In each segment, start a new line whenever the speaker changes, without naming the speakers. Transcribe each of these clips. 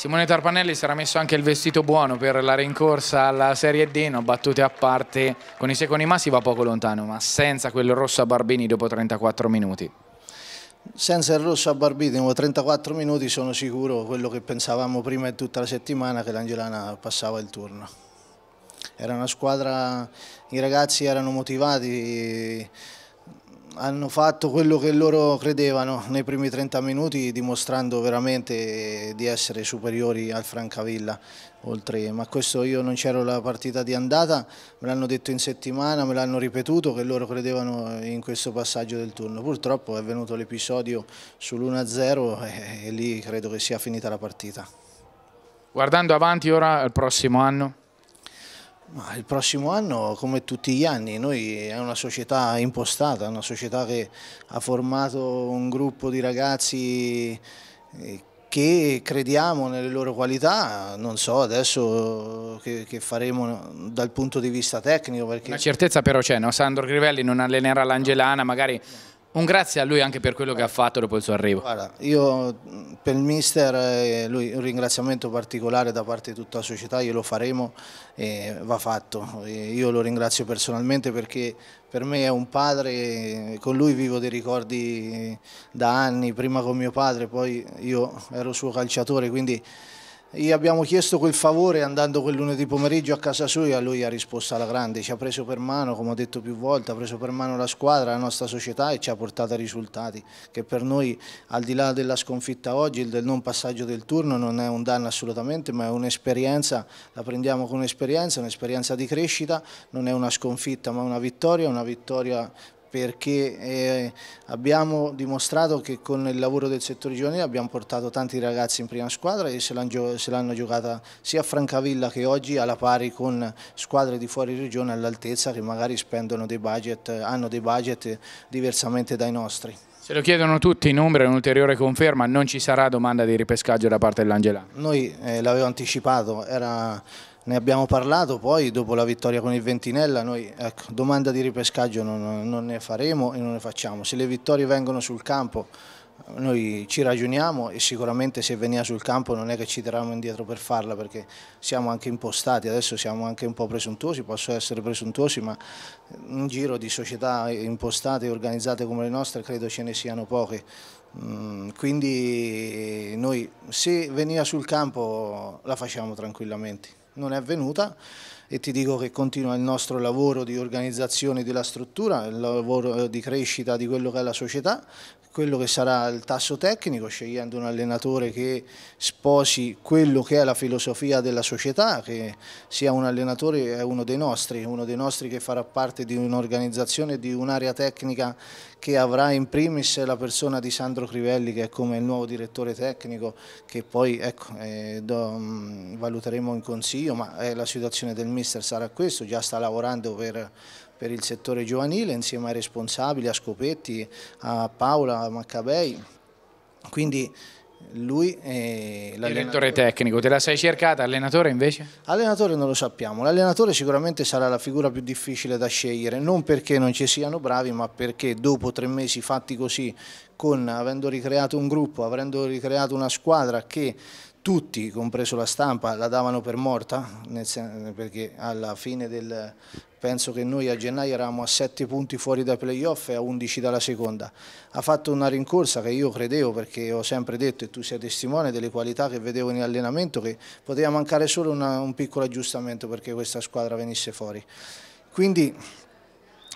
Simone Tarpanelli si era messo anche il vestito buono per la rincorsa alla Serie D, no, battute a parte, con i secondi massi va poco lontano, ma senza quel rosso a Barbini dopo 34 minuti.
Senza il rosso a Barbini dopo 34 minuti sono sicuro quello che pensavamo prima e tutta la settimana che l'Angelana passava il turno. Era una squadra, i ragazzi erano motivati, hanno fatto quello che loro credevano nei primi 30 minuti dimostrando veramente di essere superiori al Francavilla oltre, ma questo io non c'ero la partita di andata, me l'hanno detto in settimana, me l'hanno ripetuto che loro credevano in questo passaggio del turno, purtroppo è venuto l'episodio sull'1-0 e, e lì credo che sia finita la partita.
Guardando avanti ora al prossimo anno?
Ma il prossimo anno, come tutti gli anni, noi è una società impostata, una società che ha formato un gruppo di ragazzi eh, che crediamo nelle loro qualità, non so adesso che, che faremo dal punto di vista
tecnico. Perché... Una certezza però c'è, no? Sandro Grivelli non allenerà l'Angelana, magari... Un grazie a lui anche per quello che ha fatto dopo il suo arrivo. Guarda,
io per il mister, eh, lui, un ringraziamento particolare da parte di tutta la società, glielo faremo e va fatto. Io lo ringrazio personalmente perché per me è un padre, con lui vivo dei ricordi da anni, prima con mio padre, poi io ero suo calciatore, quindi gli abbiamo chiesto quel favore andando quel lunedì pomeriggio a casa sua e a lui ha risposto alla grande, ci ha preso per mano, come ho detto più volte, ha preso per mano la squadra, la nostra società e ci ha portato a risultati che per noi al di là della sconfitta oggi, del non passaggio del turno non è un danno assolutamente ma è un'esperienza, la prendiamo con un'esperienza, un'esperienza di crescita, non è una sconfitta ma una vittoria, una vittoria perché eh, abbiamo dimostrato che con il lavoro del settore giovanile abbiamo portato tanti ragazzi in prima squadra e se l'hanno giocata sia a Francavilla che oggi alla pari con squadre di fuori regione all'altezza che magari spendono dei budget, hanno dei budget diversamente dai nostri.
Se lo chiedono tutti in Umbria, un'ulteriore conferma, non ci sarà domanda di ripescaggio da parte dell'Angela?
Noi eh, l'avevo anticipato, era ne abbiamo parlato poi dopo la vittoria con il Ventinella, noi ecco, domanda di ripescaggio non, non, ne faremo e non ne facciamo, se le vittorie vengono sul campo noi ci ragioniamo e sicuramente se veniva sul campo non è che ci tiriamo indietro per farla perché siamo anche impostati, adesso siamo anche un po' presuntuosi, posso essere presuntuosi ma un giro di società impostate e organizzate come le nostre credo ce ne siano poche, mm, quindi noi se veniva sul campo la facciamo tranquillamente non è avvenuta e ti dico che continua il nostro lavoro di organizzazione della struttura, il lavoro eh, di crescita di quello che è la società, quello che sarà il tasso tecnico, scegliendo un allenatore che sposi quello che è la filosofia della società, che sia un allenatore è uno dei nostri, uno dei nostri che farà parte di un'organizzazione, di un'area tecnica che avrà in primis la persona di Sandro Crivelli che è come il nuovo direttore tecnico che poi ecco, eh, do, valuteremo in consiglio, ma è la situazione del Milan mister sarà questo, già sta lavorando per, per il settore giovanile insieme ai responsabili, a Scopetti, a Paola, a Maccabei. Quindi lui è
Direttore tecnico, te la sei cercata, allenatore invece?
Allenatore non lo sappiamo, l'allenatore sicuramente sarà la figura più difficile da scegliere, non perché non ci siano bravi, ma perché dopo tre mesi fatti così, con, avendo ricreato un gruppo, avendo ricreato una squadra che tutti, compreso la stampa, la davano per morta, perché alla fine del... penso che noi a gennaio eravamo a 7 punti fuori dai playoff e a 11 dalla seconda. Ha fatto una rincorsa che io credevo, perché ho sempre detto, e tu sei testimone, delle qualità che vedevo in allenamento, che poteva mancare solo una, un piccolo aggiustamento perché questa squadra venisse fuori. Quindi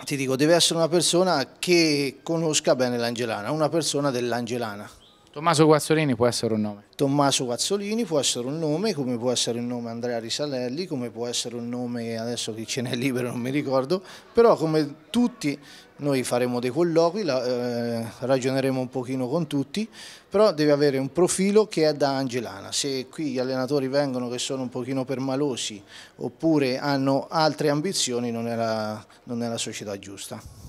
ti dico, deve essere una persona che conosca bene l'Angelana, una persona dell'Angelana.
Tommaso Guazzolini può essere un nome? Tommaso
Guazzolini può
essere un nome, come
può essere il nome Andrea Risalelli, come può essere un nome, adesso che ce n'è libero non mi ricordo, però come tutti noi faremo dei colloqui, eh, ragioneremo un pochino con tutti, però deve avere un profilo che è da angelana. Se qui gli allenatori vengono che sono un pochino permalosi oppure hanno altre ambizioni non è la, non è la società giusta.